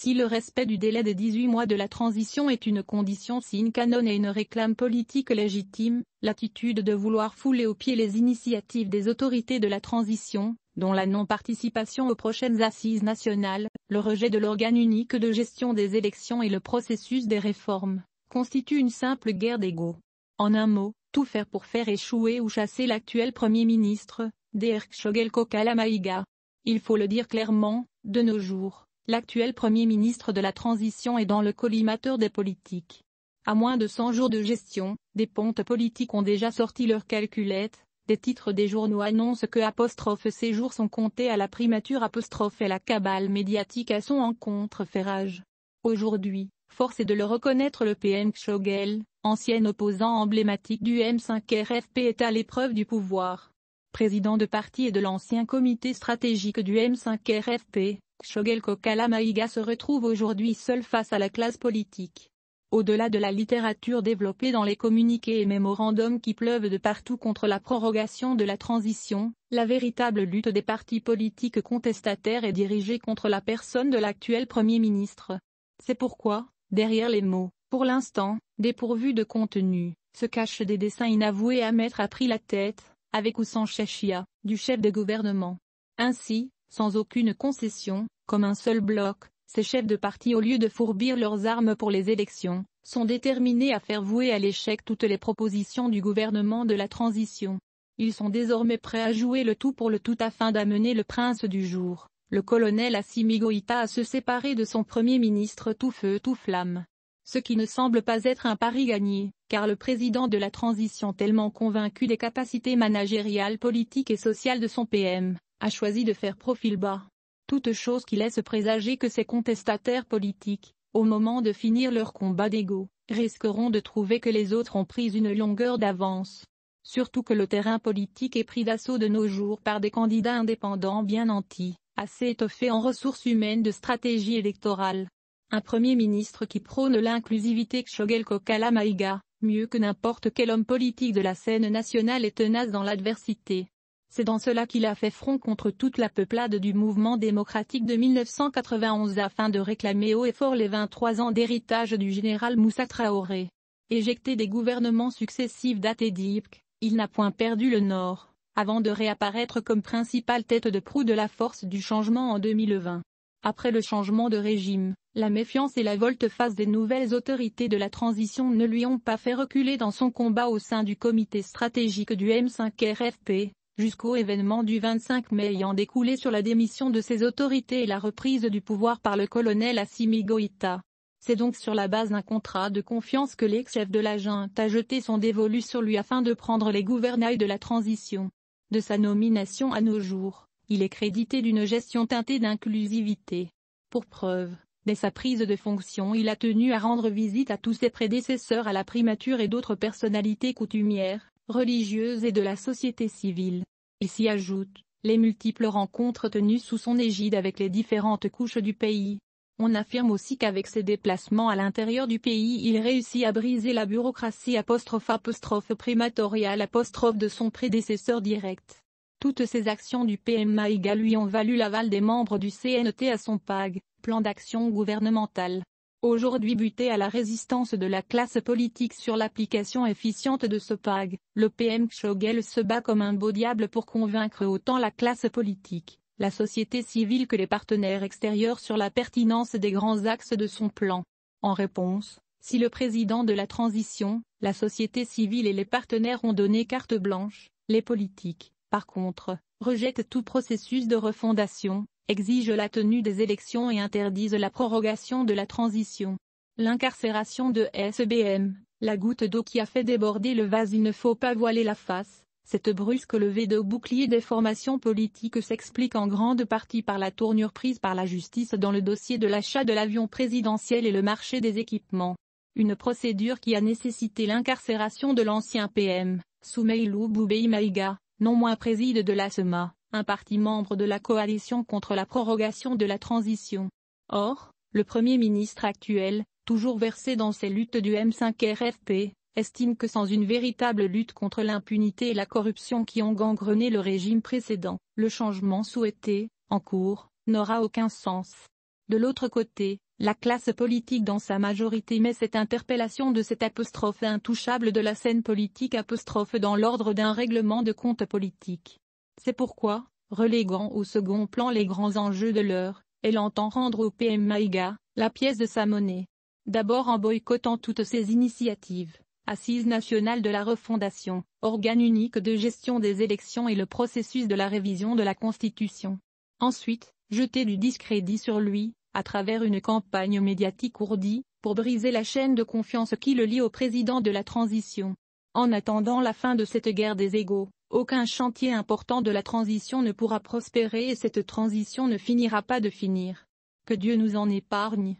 Si le respect du délai des 18 mois de la transition est une condition sine canon et une réclame politique légitime, l'attitude de vouloir fouler aux pieds les initiatives des autorités de la transition, dont la non-participation aux prochaines assises nationales, le rejet de l'organe unique de gestion des élections et le processus des réformes, constitue une simple guerre d'ego. En un mot, tout faire pour faire échouer ou chasser l'actuel Premier ministre, Derek Shogel Kalamaïga. Il faut le dire clairement, de nos jours, L'actuel Premier ministre de la Transition est dans le collimateur des politiques. À moins de 100 jours de gestion, des pontes politiques ont déjà sorti leurs calculettes, des titres des journaux annoncent que ces jours sont comptés à la primature apostrophe et la cabale médiatique à son encontre fait rage. Aujourd'hui, force est de le reconnaître le PM Shogel, ancien opposant emblématique du M5RFP est à l'épreuve du pouvoir. Président de parti et de l'ancien comité stratégique du M5RFP, Shogelko Kokala se retrouve aujourd'hui seul face à la classe politique. Au-delà de la littérature développée dans les communiqués et mémorandums qui pleuvent de partout contre la prorogation de la transition, la véritable lutte des partis politiques contestataires est dirigée contre la personne de l'actuel Premier ministre. C'est pourquoi, derrière les mots, pour l'instant, dépourvus de contenu, se cachent des dessins inavoués à mettre à prix la tête, avec ou sans chachia, du chef de gouvernement. Ainsi, sans aucune concession, comme un seul bloc, ces chefs de parti au lieu de fourbir leurs armes pour les élections, sont déterminés à faire vouer à l'échec toutes les propositions du gouvernement de la transition. Ils sont désormais prêts à jouer le tout pour le tout afin d'amener le prince du jour, le colonel Assimi Goïta à se séparer de son premier ministre tout feu tout flamme. Ce qui ne semble pas être un pari gagné, car le président de la transition tellement convaincu des capacités managériales politiques et sociales de son PM, a choisi de faire profil bas. Toute chose qui laisse présager que ses contestataires politiques, au moment de finir leur combat d'ego, risqueront de trouver que les autres ont pris une longueur d'avance. Surtout que le terrain politique est pris d'assaut de nos jours par des candidats indépendants bien nantis, assez étoffés en ressources humaines de stratégie électorale. Un Premier ministre qui prône l'inclusivité Kshogel Kokala Maïga, mieux que n'importe quel homme politique de la scène nationale est tenace dans l'adversité. C'est dans cela qu'il a fait front contre toute la peuplade du mouvement démocratique de 1991 afin de réclamer haut et fort les 23 ans d'héritage du général Moussa Traoré. Éjecté des gouvernements successifs d'Atedipk, il n'a point perdu le nord, avant de réapparaître comme principale tête de proue de la force du changement en 2020. Après le changement de régime, la méfiance et la volte-face des nouvelles autorités de la transition ne lui ont pas fait reculer dans son combat au sein du comité stratégique du M5RFP, jusqu'au événement du 25 mai ayant découlé sur la démission de ses autorités et la reprise du pouvoir par le colonel Assimi Goïta. C'est donc sur la base d'un contrat de confiance que l'ex-chef de la a jeté son dévolu sur lui afin de prendre les gouvernails de la transition. De sa nomination à nos jours, il est crédité d'une gestion teintée d'inclusivité. Pour preuve, dès sa prise de fonction il a tenu à rendre visite à tous ses prédécesseurs à la primature et d'autres personnalités coutumières, religieuse et de la société civile. Il s'y ajoute les multiples rencontres tenues sous son égide avec les différentes couches du pays. On affirme aussi qu'avec ses déplacements à l'intérieur du pays il réussit à briser la bureaucratie apostrophe apostrophe primatoriale apostrophe de son prédécesseur direct. Toutes ces actions du PMA lui ont valu l'aval des membres du CNT à son PAG, plan d'action gouvernementale. Aujourd'hui buté à la résistance de la classe politique sur l'application efficiente de ce PAG, le PM Kshogel se bat comme un beau diable pour convaincre autant la classe politique, la société civile que les partenaires extérieurs sur la pertinence des grands axes de son plan. En réponse, si le président de la transition, la société civile et les partenaires ont donné carte blanche, les politiques, par contre, rejettent tout processus de refondation, Exige la tenue des élections et interdise la prorogation de la transition. L'incarcération de SBM, la goutte d'eau qui a fait déborder le vase il ne faut pas voiler la face, cette brusque levée de bouclier des formations politiques s'explique en grande partie par la tournure prise par la justice dans le dossier de l'achat de l'avion présidentiel et le marché des équipements. Une procédure qui a nécessité l'incarcération de l'ancien PM, Soumeilou Boubeï Maïga, non moins préside de l'Asma un parti membre de la coalition contre la prorogation de la transition. Or, le Premier ministre actuel, toujours versé dans ces luttes du M5RFP, estime que sans une véritable lutte contre l'impunité et la corruption qui ont gangrené le régime précédent, le changement souhaité, en cours, n'aura aucun sens. De l'autre côté, la classe politique dans sa majorité met cette interpellation de cette apostrophe intouchable de la scène politique apostrophe dans l'ordre d'un règlement de compte politique. C'est pourquoi, reléguant au second plan les grands enjeux de l'heure, elle entend rendre au PM Maïga, la pièce de sa monnaie. D'abord en boycottant toutes ses initiatives, Assise nationale de la refondation, organe unique de gestion des élections et le processus de la révision de la Constitution. Ensuite, jeter du discrédit sur lui, à travers une campagne médiatique ourdie, pour briser la chaîne de confiance qui le lie au président de la transition. En attendant la fin de cette guerre des égaux, aucun chantier important de la transition ne pourra prospérer et cette transition ne finira pas de finir. Que Dieu nous en épargne.